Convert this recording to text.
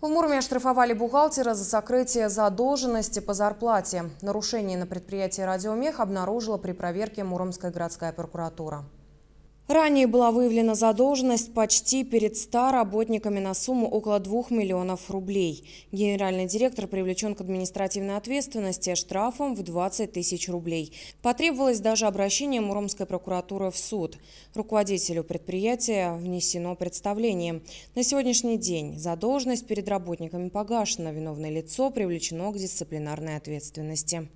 В Муроме оштрафовали бухгалтера за сокрытие задолженности по зарплате. Нарушение на предприятии «Радиомех» обнаружила при проверке Муромская городская прокуратура. Ранее была выявлена задолженность почти перед 100 работниками на сумму около 2 миллионов рублей. Генеральный директор привлечен к административной ответственности штрафом в 20 тысяч рублей. Потребовалось даже обращение Муромской прокуратуры в суд. Руководителю предприятия внесено представление. На сегодняшний день задолженность перед работниками погашена. Виновное лицо привлечено к дисциплинарной ответственности.